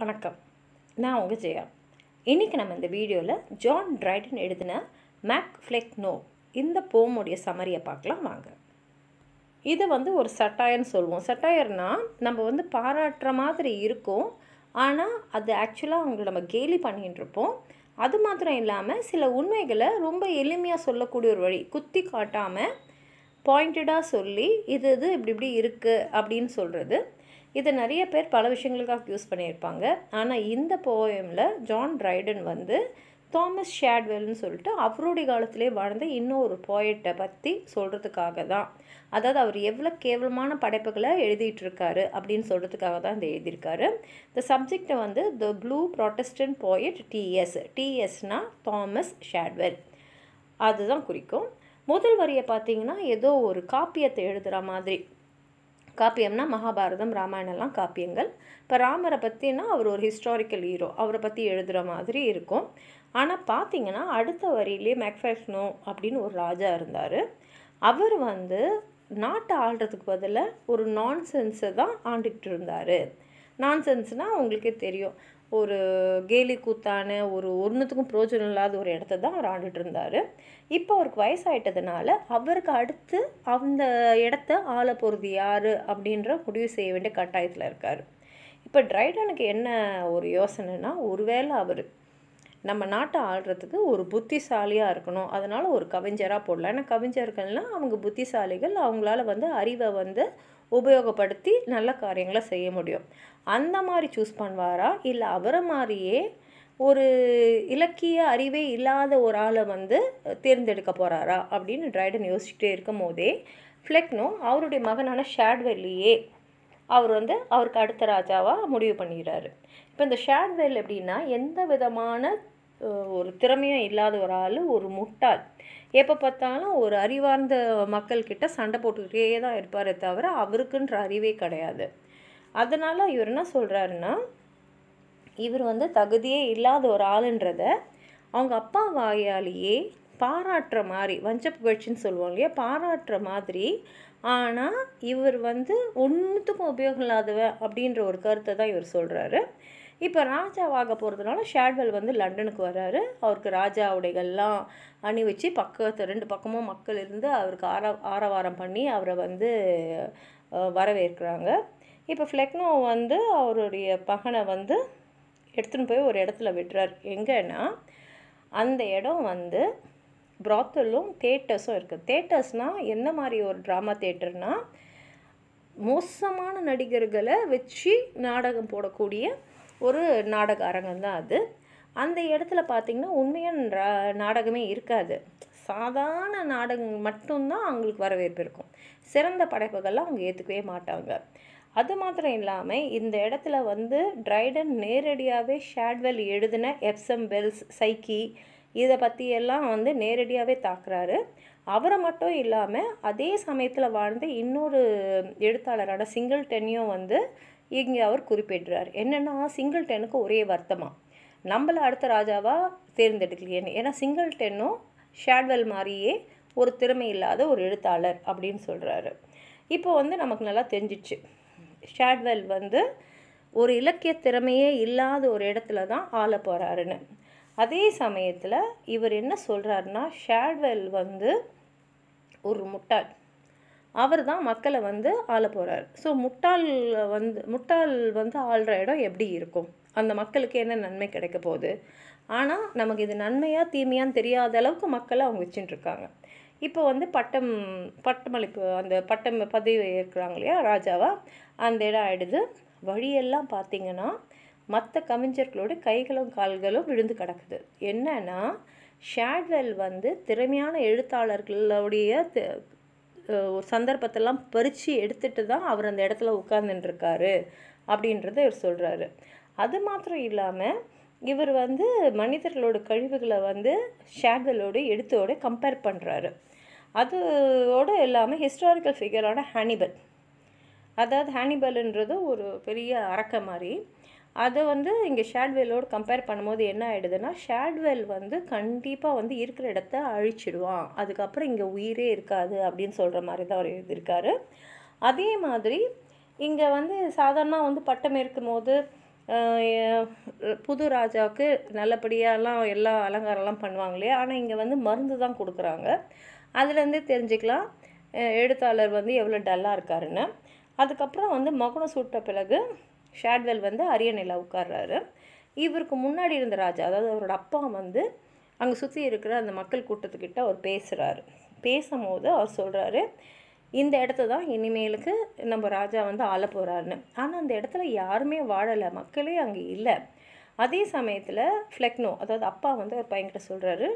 வணக்கம் நான் உங்கள் ஜெயா இன்றைக்கி நம்ம இந்த வீடியோவில் ஜான் ட்ரைடன் எழுதின மேக் ஃப்ளெக் நோ இந்த போமுடைய சமரியை பார்க்கலாம் வாங்க இதை வந்து ஒரு சட்டாயர்னு சொல்லுவோம் சட்டாயர்னால் நம்ம வந்து பாராட்டுற மாதிரி இருக்கும் ஆனால் அது ஆக்சுவலாக அவங்கள நம்ம கேலி பண்ணிகிட்டு இருப்போம் அது மாத்திரம் இல்லாமல் சில உண்மைகளை ரொம்ப எளிமையாக சொல்லக்கூடிய ஒரு வழி குத்தி காட்டாமல் பாயிண்டடாக சொல்லி இது இது இப்படி இப்படி இருக்குது அப்படின்னு சொல்கிறது இது நிறைய பேர் பல விஷயங்களுக்காக யூஸ் பண்ணியிருப்பாங்க ஆனால் இந்த போயமில் ஜான் ட்ரைடன் வந்து தாமஸ் ஷேட்வெல்னு சொல்லிட்டு அவருடைய காலத்திலே வாழ்ந்த இன்னொரு போயட்டை பற்றி சொல்கிறதுக்காக தான் அதாவது அவர் எவ்வளோ கேவலமான படைப்புகளை எழுதிட்டுருக்காரு அப்படின்னு சொல்கிறதுக்காக தான் இந்த எழுதியிருக்காரு இந்த சப்ஜெக்டை வந்து the blue Protestant poet TS டிஎஸ்னால் தாமஸ் ஷேட்வெல் அதுதான் குறிக்கும் முதல் வரியை பார்த்தீங்கன்னா ஏதோ ஒரு காப்பியத்தை எழுதுகிற மாதிரி காப்பியம்னா மகாபாரதம் ராமாயணம்லாம் காப்பியங்கள் இப்போ ராமரை பற்றினா அவர் ஒரு ஹிஸ்டாரிக்கல் ஹீரோ அவரை பற்றி எழுதுகிற மாதிரி இருக்கும் ஆனால் பார்த்தீங்கன்னா அடுத்த வரியிலே மேக்ஃபேஷ்னோ அப்படின்னு ஒரு ராஜா இருந்தார் அவர் வந்து நாட்டை ஆள்றதுக்கு பதிலாக ஒரு சென்ஸை தான் ஆண்டுக்கிட்டு இருந்தார் நான்சென்ஸ்னால் உங்களுக்கே தெரியும் ஒரு கேலி கூத்தான ஒரு ஒன்றுத்துக்கும் பிரோஜனம் இல்லாத ஒரு இடத்த தான் அவர் ஆண்டுட்டு இருந்தார் இப்போ அவருக்கு வயசாயிட்டதுனால அவருக்கு அடுத்து அந்த இடத்த ஆள போகிறது யார் அப்படின்ற முடிவு செய்ய வேண்டிய கட்டாயத்தில் இருக்கார் இப்போ ட்ரைடனுக்கு என்ன ஒரு யோசனைனா ஒருவேளை அவர் நம்ம நாட்டை ஆள்றதுக்கு ஒரு புத்திசாலியாக இருக்கணும் அதனால் ஒரு கவிஞராக போடலாம் ஏன்னா கவிஞர்கள்னால் அவங்க புத்திசாலிகள் அவங்களால வந்து அறிவை வந்து உபயோகப்படுத்தி நல்ல காரியங்களை செய்ய முடியும் அந்த மாதிரி சூஸ் பண்ணுவாரா இல்லை அவரை மாதிரியே ஒரு இலக்கிய அறிவே இல்லாத ஒரு ஆளை வந்து தேர்ந்தெடுக்க போகிறாரா அப்படின்னு ட்ரைடன் யோசிச்சுட்டே இருக்கும் போதே ஃப்ளெக்னோ அவருடைய மகனான ஷேட்வெல்லியே அவர் வந்து அவருக்கு அடுத்த ராஜாவாக முடிவு பண்ணிடுறாரு இப்போ இந்த ஷேட்வெல் எப்படின்னா எந்த விதமான ஒரு திறமையும் இல்லாத ஒரு ஆள் ஒரு முட்டாள் எப்போ பார்த்தாலும் ஒரு அறிவார்ந்த மக்கள்கிட்ட சண்டை போட்டுக்கிட்டே தான் இருப்பாரே தவிர அவருக்குன்ற அறிவே கிடையாது அதனால் இவர் என்ன சொல்கிறாருன்னா இவர் வந்து தகுதியே இல்லாத ஒரு ஆளுன்றத அவங்க அப்பா வாயாலேயே பாராட்டுற மாதிரி வஞ்ச புகழ்ச்சின்னு சொல்லுவோம் இல்லையா பாராட்டுற மாதிரி ஆனால் இவர் வந்து ஒன்றுத்துக்கும் உபயோகம் இல்லாதவ அப்படின்ற ஒரு கருத்தை தான் இவர் சொல்கிறாரு இப்போ ராஜாவாக போகிறதுனால ஷேட்வெல் வந்து லண்டனுக்கு வர்றாரு அவருக்கு ராஜா உடைகள்லாம் அணி வச்சு பக்கத்து ரெண்டு பக்கமும் மக்கள் இருந்து அவருக்கு ஆர ஆரவாரம் பண்ணி அவரை வந்து வரவேற்கிறாங்க இப்போ ஃப்ளெக்னோ வந்து அவருடைய பகனை வந்து எடுத்துன்னு போய் ஒரு இடத்துல விடுறார் எங்கன்னா அந்த இடம் வந்து ப்ராத்தலும் தேட்டர்ஸும் இருக்குது தேட்டர்ஸ்னால் என்ன மாதிரி ஒரு ட்ராமா தேட்டர்னால் மோசமான நடிகர்களை வச்சு நாடகம் போடக்கூடிய ஒரு நாடக அரங்கம் தான் அது அந்த இடத்துல பார்த்திங்கன்னா உண்மையான நாடகமே இருக்காது சாதாரண நாடகங்கள் மட்டும்தான் அவங்களுக்கு வரவேற்பு இருக்கும் சிறந்த படைப்புகள்லாம் அவங்க ஏற்றுக்கவே மாட்டாங்க அது மாத்திரம் இல்லாமல் இந்த இடத்துல வந்து ட்ரைடன் நேரடியாகவே ஷேட்வெல் எழுதின எப்சம் பெல்ஸ் சைக்கி இதை பற்றி எல்லாம் வந்து நேரடியாகவே தாக்குறாரு அவரை மட்டும் இல்லாமல் அதே சமயத்தில் வாழ்ந்த இன்னொரு எழுத்தாளரான சிங்கிள் டென்னியும் வந்து இங்கே அவர் குறிப்பிடுறார் என்னென்னா சிங்கிள்டனுக்கு ஒரே வருத்தமாக நம்மளை அடுத்த ராஜாவாக தேர்ந்தெடுக்கலையேன்னு ஏன்னா டென்னும் ஷேட்வெல் மாதிரியே ஒரு திறமை இல்லாத ஒரு எழுத்தாளர் அப்படின்னு சொல்கிறாரு இப்போ வந்து நமக்கு நல்லா தெரிஞ்சிச்சு ஷேட்வெல் வந்து ஒரு இலக்கிய திறமையே இல்லாத ஒரு இடத்துல தான் ஆள போகிறாருன்னு அதே சமயத்தில் இவர் என்ன சொல்கிறாருன்னா ஷேட்வெல் வந்து ஒரு முட்டாள் அவர் தான் மக்களை வந்து ஆள போகிறார் ஸோ முட்டால் வந்து முட்டாள் வந்து ஆள்ற இடம் எப்படி இருக்கும் அந்த மக்களுக்கு என்ன நன்மை கிடைக்க போகுது ஆனால் நமக்கு இது நன்மையாக தீமையான்னு தெரியாத அளவுக்கு மக்களை அவங்க வச்சுட்டுருக்காங்க இப்போ வந்து பட்டம் பட்டமளிப்பு அந்த பட்டம் பதவி இருக்கிறாங்க இல்லையா ராஜாவாக அந்த இடம் ஆகிடுது வழியெல்லாம் பார்த்தீங்கன்னா மற்ற கவிஞர்களோட கைகளும் கால்களும் விழுந்து கிடக்குது என்னன்னா ஷேட்வெல் வந்து திறமையான எழுத்தாளர்களுடைய ஒரு சந்தர்ப்பத்தெல்லாம் பறித்து எடுத்துகிட்டு தான் அவர் அந்த இடத்துல உட்கார்ந்துட்டுருக்காரு அப்படின்றத இவர் சொல்கிறாரு அது மாத்திரம் இல்லாமல் இவர் வந்து மனிதர்களோட கழிவுகளை வந்து ஷேகலோடு எடுத்தோடு கம்பேர் பண்ணுறாரு அதோடு இல்லாமல் ஹிஸ்டாரிக்கல் ஃபிகரான ஹானிபல் அதாவது ஹானிபல்ன்றது ஒரு பெரிய அரக்க மாதிரி அதை வந்து இங்கே ஷேட்வேலோடு கம்பேர் பண்ணும்போது என்ன ஆகிடுதுன்னா ஷேட்வேல் வந்து கண்டிப்பாக வந்து இருக்கிற இடத்த அழிச்சிடுவான் அதுக்கப்புறம் இங்கே உயிரே இருக்காது அப்படின்னு சொல்கிற மாதிரி தான் அவர் எழுதியிருக்காரு அதே மாதிரி இங்கே வந்து சாதாரணமாக வந்து பட்டம் இருக்கும்போது புது ராஜாவுக்கு நல்லபடியாலாம் எல்லா அலங்காரம்லாம் பண்ணுவாங்க இல்லையா ஆனால் இங்கே வந்து மருந்து தான் கொடுக்குறாங்க அதுலேருந்தே தெரிஞ்சுக்கலாம் எழுத்தாளர் வந்து எவ்வளோ டல்லாக இருக்காருன்னு அதுக்கப்புறம் வந்து மகுடம் சூட்ட பிறகு ஷேட்வெல் வந்து அரியணையில் உட்கார்றாரு இவருக்கு முன்னாடி இருந்த ராஜா அதாவது அவரோட அப்பா வந்து அங்கே சுற்றி இருக்கிற அந்த மக்கள் கூட்டத்துக்கிட்ட அவர் பேசுகிறாரு பேசும்போது அவர் சொல்கிறாரு இந்த இடத்த தான் இனிமேலுக்கு நம்ம ராஜா வந்து ஆள போகிறாருன்னு ஆனால் அந்த இடத்துல யாருமே வாழலை மக்களே அங்கே இல்லை அதே சமயத்தில் ஃப்ளெக்னோ அதாவது அப்பா வந்து அவர் பையன்கிட்ட சொல்கிறாரு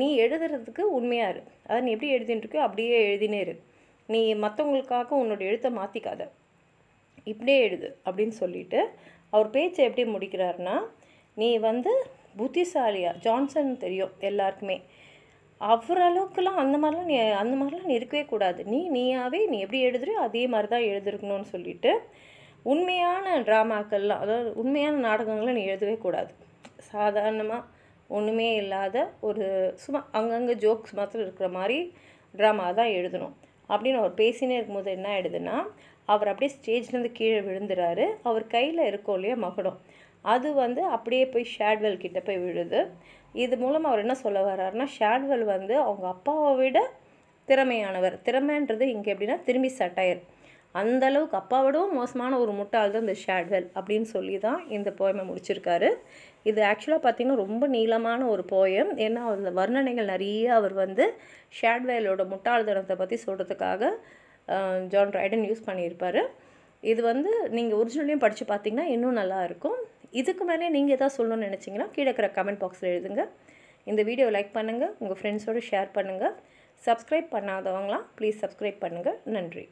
நீ எழுதுறதுக்கு உண்மையாக இரு அதை நீ எப்படி எழுதின்னு அப்படியே எழுதினேரு நீ மற்றவங்களுக்காக உன்னோட எழுத்தை மாற்றிக்காத இப்படியே எழுது அப்படின்னு சொல்லிட்டு அவர் பேச்சை எப்படி முடிக்கிறாருன்னா நீ வந்து புத்திசாலியாக ஜான்சன் தெரியும் எல்லாருக்குமே அவ்வளோக்கெல்லாம் அந்த மாதிரிலாம் நீ அந்த மாதிரிலாம் நீ இருக்கவே கூடாது நீ நீயாவே நீ எப்படி எழுதுறியோ அதே மாதிரி தான் எழுதிருக்கணும்னு சொல்லிட்டு உண்மையான ட்ராமாக்கள்லாம் அதாவது உண்மையான நாடகங்கள்லாம் நீ எழுதவே கூடாது சாதாரணமாக ஒன்றுமே இல்லாத ஒரு சும்மா அங்கங்கே ஜோக்ஸ் மாத்திரம் இருக்கிற மாதிரி ட்ராமா தான் எழுதணும் அப்படின்னு அவர் பேசினே இருக்கும்போது என்ன ஆயிடுதுன்னா அவர் அப்படியே ஸ்டேஜ்லேருந்து கீழே விழுந்துறாரு அவர் கையில் இருக்கும் இல்லையா மகுடம் அது வந்து அப்படியே போய் ஷேட்வெல் கிட்டே போய் விழுது இது மூலம் அவர் என்ன சொல்ல வர்றாருன்னா ஷேட்வெல் வந்து அவங்க அப்பாவை விட திறமையானவர் திறமைன்றது இங்கே எப்படின்னா திரும்பி சட்டையர் அந்த அளவுக்கு அப்பாவோடவும் மோசமான ஒரு முட்டாள் தான் இந்த ஷேட்வெல் அப்படின்னு சொல்லி தான் இந்த போயமை முடிச்சிருக்காரு இது ஆக்சுவலாக பார்த்திங்கன்னா ரொம்ப நீளமான ஒரு போயம் ஏன்னா அந்த வர்ணனைகள் நிறைய அவர் வந்து ஷேட்வேலோட முட்டாள்தனத்தை பற்றி சொல்கிறதுக்காக ஜான் ரைடன் யூஸ் பண்ணியிருப்பார் இது வந்து நீங்கள் ஒரிஜினலையும் படித்து பார்த்தீங்கன்னா இன்னும் நல்லாயிருக்கும் இதுக்கு மேலே நீங்கள் எதாவது சொல்லணும்னு நினச்சிங்கன்னா கீழே இருக்கிற கமெண்ட் பாக்ஸில் எழுதுங்க இந்த வீடியோ லைக் பண்ணுங்கள் உங்கள் ஃப்ரெண்ட்ஸோடு ஷேர் பண்ணுங்கள் சப்ஸ்கிரைப் பண்ணாதவங்களாம் ப்ளீஸ் சப்ஸ்கிரைப் பண்ணுங்கள் நன்றி